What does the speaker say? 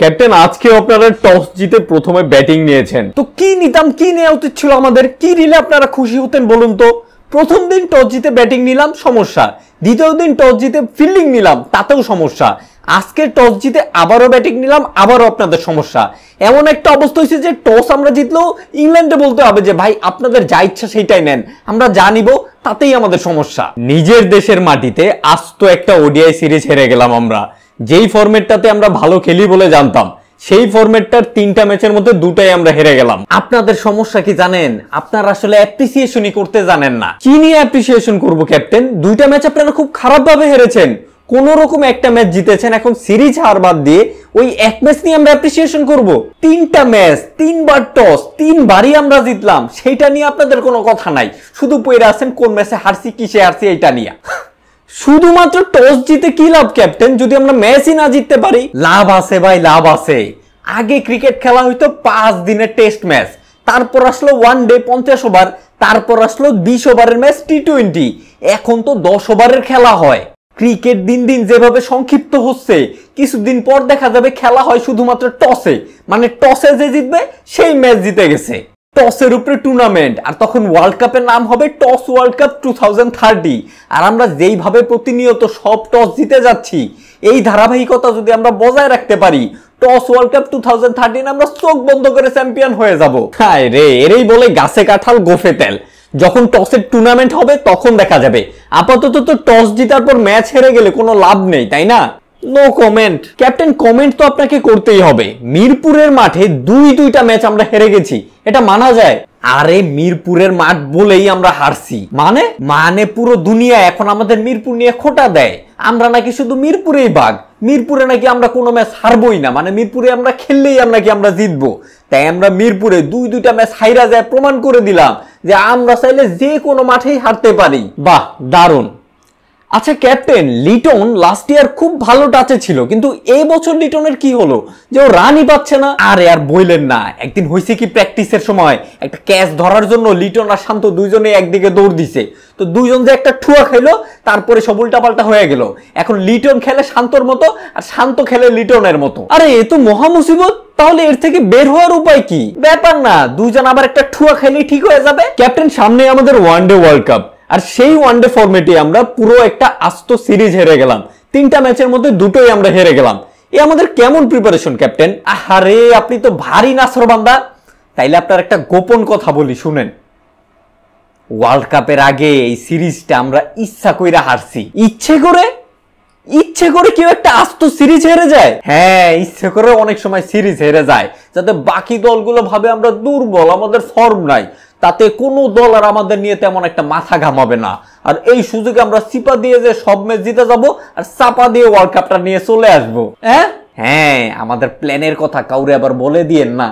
captain আজকে আপনারা toss জিতে প্রথমে ব্যাটিং নিয়েছেন তো কি নিতাম কি নেওয়া উচিত ছিল আমাদের কি নিলে আপনারা খুশি হতেন বলুন তো প্রথম দিন টস জিতে ব্যাটিং নিলাম সমস্যা দ্বিতীয় দিন টস জিতে ফিল্ডিং নিলাম তাতেও সমস্যা আজকে টস জিতে আবারও ব্যাটিং নিলাম আবারও আপনাদের সমস্যা এমন একটা অবস্থা হয়েছে যে টস আমরা জিতলেও ইংল্যান্ডে বলতে হবে যে ভাই আপনাদের যা ইচ্ছা সেইটাই নেন আমরা যা নিব তাতেই আমাদের সমস্যা নিজের দেশের মাটিতে আজ তো একটা ওডিআই সিরিজ হেরে গেলাম আমরা যেই ফরম্যাটটাতে আমরা ভালো খেলি বলে জানতাম সেই ফরম্যাটটার তিনটা ম্যাচের মধ্যে দুটাই আমরা হেরে গেলাম আপনাদের সমস্যা কি জানেন আপনারা আসলে অ্যাপ্রিসিয়েশনই করতে জানেন না কি নিয়ে অ্যাপ্রিসিয়েশন করবো ক্যাপ্টেন দুইটা ম্যাচ আপনারা খুব খারাপভাবে হেরেছেন কোন রকম একটা ম্যাচ জিতেছেন এখন সিরিজ হার বাদ দিয়ে ওই এক ম্যাচ নিয়ে আমরা অ্যাপ্রিসিয়েশন করব তিনটা ম্যাচ তিনবার টস তিনবারই আমরা জিতলাম সেইটা নিয়ে আপনাদের কোনো কথা নাই শুধু পেয়ে আছেন কোন ম্যাচে হারছি কিসে হারছি এইটা নিয়ে শুধুমাত্র টস জিতে কি লাভ ক্যাপ্টেন যদি আমরা ম্যাচই না জিততে পারি লাভ আছে ভাই লাভ আছে আগে ক্রিকেট খেলা হইতো পাঁচ দিনের টেস্ট ম্যাচ তারপর আসলো ওয়ান ডে পঞ্চাশ ওভার তারপর আসলো বিশ ওভারের ম্যাচ টি টোয়েন্টি এখন তো দশ ওভারের খেলা হয় ক্রিকেট দিন দিন যেভাবে সংক্ষিপ্ত হচ্ছে কিছুদিন পর দেখা যাবে খেলা হয় শুধুমাত্র টসে মানে টসে যে জিতবে সেই ম্যাচ জিতে গেছে টসের উপরে টুর্নামেন্ট আর তখন ওয়ার্ল্ড কাপের নাম হবে টস ওয়ার্ল্ড কাপ টু আর আমরা যেইভাবে প্রতিনিয়ত সব টস জিতে যাচ্ছি এই ধারাবাহিকতা যদি আমরা বজায় রাখতে পারি toss world cup two thousand thirteen আমরা চোখ বন্ধ করে চ্যাম্পিয়ন হয়ে যাব হ্যাঁ রে এরই বলে গাছে কাঁঠাল গোফে তেল যখন টসের টুর্নামেন্ট হবে তখন দেখা যাবে আপাতত তো টস জিতার পর ম্যাচ হেরে গেলে কোনো লাভ নেই তাই না নো কমেন্ট ক্যাপ্টেন কমেন্ট তো আপনাকে করতেই হবে মিরপুরের মাঠে দুই দুইটা ম্যাচ আমরা হেরে গেছি এটা মানা যায় আরে মিরপুরের মাঠ বলেই আমরা হারছি মানে মানে পুরো দুনিয়া এখন আমাদের মিরপুর নিয়ে খোটা দেয় আমরা নাকি শুধু মিরপুরেই বাঘ মিরপুরে নাকি আমরা কোনো ম্যাচ হারবই না মানে মিরপুরে আমরা খেললেই আমরা কি আমরা জিতবো তাই আমরা মিরপুরে দুই দুইটা ম্যাচ হাইরা যায় প্রমাণ করে দিলাম যে আমরা চাইলে যে কোনো মাঠেই হারতে পারি বাহ দারুণ আচ্ছা ক্যাপ্টেন লিটন লাস্ট ইয়ার খুব ভালো টাচে ছিল কিন্তু এই বছর লিটনের কি হলো যে ও রানই পাচ্ছে না আরে আর বইলেন না একদিন হয়েছে কি প্র্যাকটিসের সময় একটা ক্যাচ ধরার জন্য লিটন আর শান্ত দুইজনে একদিকে দৌড় দিছে তো দুইজন যে একটা ঠুয়া খেলো তারপরে সব উল্টাপাল্টা হয়ে গেল এখন লিটন খেলে শান্তর মতো আর শান্ত খেলে লিটনের মতো আরে এ তো মহা মুসিবত তাহলে এর থেকে বের হওয়ার উপায় কি ব্যাপার না দুজন আবার একটা ঠুয়া খেলে ঠিক হয়ে যাবে ক্যাপ্টেন সামনে আমাদের ওয়ান ডে ওয়ার্ল্ড কাপ আর সেই ওয়ানডে ফর্মেটে আমরা পুরো একটা আস্ত সিরিজ হেরে গেলাম তিনটা ম্যাচের মধ্যে দুটোই আমরা হেরে গেলাম এ আমাদের কেমন প্রিপারেশন ক্যাপ্টেন আহারে আপনি তো ভারী নাসর বান্দা তাইলে আপনার একটা গোপন কথা বলি শুনেন ওয়ার্ল্ড কাপের আগে এই সিরিজটা আমরা ইচ্ছা করে হারছি ইচ্ছে করে ইচ্ছে করে কেউ একটা আস্ত সিরিজ হেরে যায় হ্যাঁ ইচ্ছে করে অনেক সময় সিরিজ হেরে যায় যাতে বাকি দলগুলো ভাবে আমরা দুর্বল আমাদের ফর্ম নাই তাতে কোনো দল আর আমাদের নিয়ে তেমন একটা মাথা ঘামাবে না আর এই সুযোগে আমরা সিপা দিয়ে যে সব ম্যাচ জিতে যাব আর চাপা দিয়ে ওয়ার্ল্ড কাপটা নিয়ে চলে আসবো হ্যাঁ হ্যাঁ আমাদের প্ল্যানের কথা কাউরে আবার বলে দিয়েন না